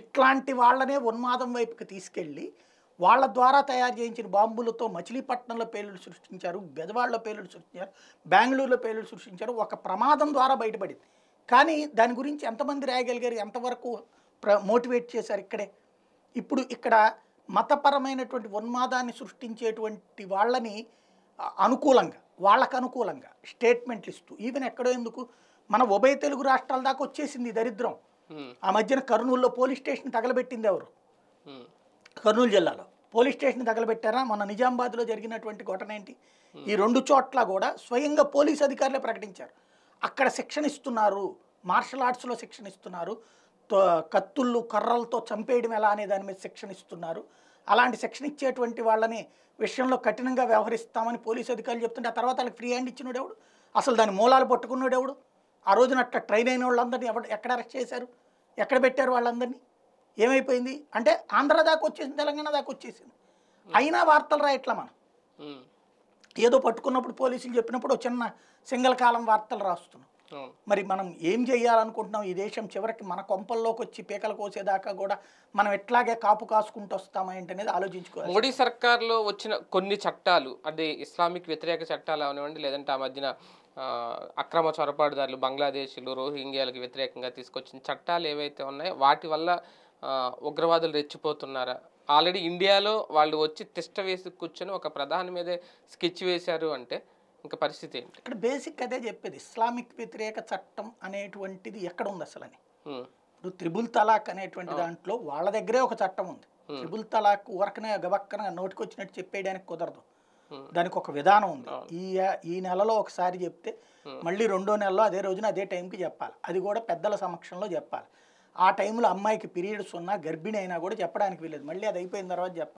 ఇట్లాంటి వాళ్ళనే ఉన్మాదం వైపుకి తీసుకెళ్ళి వాళ్ళ ద్వారా తయారు చేయించిన బాంబులతో మచిలీపట్నంలో పేలుడు సృష్టించారు గజవాడలో పేలుడు సృష్టించారు బెంగళూరులో పేలుడు సృష్టించారు ఒక ప్రమాదం ద్వారా బయటపడింది కానీ దాని గురించి ఎంతమంది రాయగలిగారు ఎంతవరకు ప్ర మోటివేట్ చేశారు ఇక్కడే ఇప్పుడు ఇక్కడ మతపరమైనటువంటి ఉన్మాదాన్ని సృష్టించేటువంటి వాళ్ళని అనుకూలంగా వాళ్ళకు అనుకూలంగా స్టేట్మెంట్లు ఇస్తూ ఈవెన్ ఎక్కడో ఎందుకు మన ఉభయ తెలుగు రాష్ట్రాల దాకా వచ్చేసింది దరిద్రం ఆ మధ్యన కర్నూలులో పోలీస్ స్టేషన్ తగలబెట్టింది ఎవరు కర్నూలు జిల్లాలో పోలీస్ స్టేషన్ తగలబెట్టారా మన నిజామాబాద్లో జరిగినటువంటి ఘటన ఏంటి ఈ రెండు చోట్ల కూడా స్వయంగా పోలీస్ అధికారులే ప్రకటించారు అక్కడ శిక్షణ ఇస్తున్నారు మార్షల్ ఆర్ట్స్లో శిక్షణ ఇస్తున్నారు కత్తుళ్ళు కర్రలతో చంపేయడం ఎలా అనే దాని మీద శిక్షణ ఇస్తున్నారు అలాంటి శిక్షణ ఇచ్చేటువంటి వాళ్ళని విషయంలో కఠినంగా వ్యవహరిస్తామని పోలీసు అధికారులు చెప్తుంటే ఆ తర్వాత వాళ్ళకి ఫ్రీ హ్యాండ్ ఎవడు అసలు దాని మూలాలు పట్టుకున్నాడెవడు ఆ రోజున అట్లా ట్రైన్ అయిన వాళ్ళందరినీ ఎవరు ఎక్కడ అరెస్ట్ చేశారు ఎక్కడ పెట్టారు వాళ్ళందరినీ ఏమైపోయింది అంటే ఆంధ్ర దాకా వచ్చేసింది తెలంగాణ దాకా వచ్చేసింది అయినా వార్తలు రాయట్లా మనం ఏదో పట్టుకున్నప్పుడు పోలీసులు చెప్పినప్పుడు చిన్న సింగల్ కాలం వార్తలు రాస్తున్నాం మరి మనం ఏం చేయాలనుకుంటున్నాం ఈ దేశం చివరికి మన కొంపల్లోకి వచ్చి పీకలు కోసేదాకా కూడా మనం ఎట్లాగే కాపు కాసుకుంటూ వస్తామా ఏంటనేది ఆలోచించుకోవాలి మోడీ సర్కార్లో వచ్చిన కొన్ని చట్టాలు అదే ఇస్లామిక్ వ్యతిరేక చట్టాలు అవనివ్వండి లేదంటే ఆ మధ్యన అక్రమ చొరబాటుదారులు బంగ్లాదేశీలు రోహింగ్యాలకు వ్యతిరేకంగా తీసుకొచ్చిన చట్టాలు ఏవైతే ఉన్నాయో వాటి వల్ల ఉగ్రవాదులు రెచ్చిపోతున్నారా ఆల్రెడీ ఇండియాలో వాళ్ళు వచ్చి తిష్ట వేసి కూర్చొని ఒక ప్రధాని మీదే స్కెచ్ వేశారు అంటే ఇంకా పరిస్థితి ఏంటి ఇక్కడ బేసిక్ అదే చెప్పేది ఇస్లామిక్ వ్యతిరేక చట్టం అనేటువంటిది ఎక్కడ ఉంది అసలు అని ఇప్పుడు త్రిబుల్ తలాక్ అనేటువంటి దాంట్లో వాళ్ళ దగ్గరే ఒక చట్టం ఉంది త్రిబుల్ తలాక్ ఊరకనే గబక్కన వచ్చినట్టు చెప్పేయడానికి కుదరదు Hmm. దానికి ఒక విధానం ఉంది ఈ ఈ నెలలో ఒకసారి చెప్తే hmm. మళ్ళీ రెండో నెలలో అదే రోజున అదే టైంకి చెప్పాలి అది కూడా పెద్దల సమక్షంలో చెప్పాలి ఆ టైంలో అమ్మాయికి పీరియడ్స్ ఉన్నా గర్భిణి అయినా కూడా చెప్పడానికి వీలేదు మళ్ళీ అది అయిపోయిన తర్వాత చెప్పాలి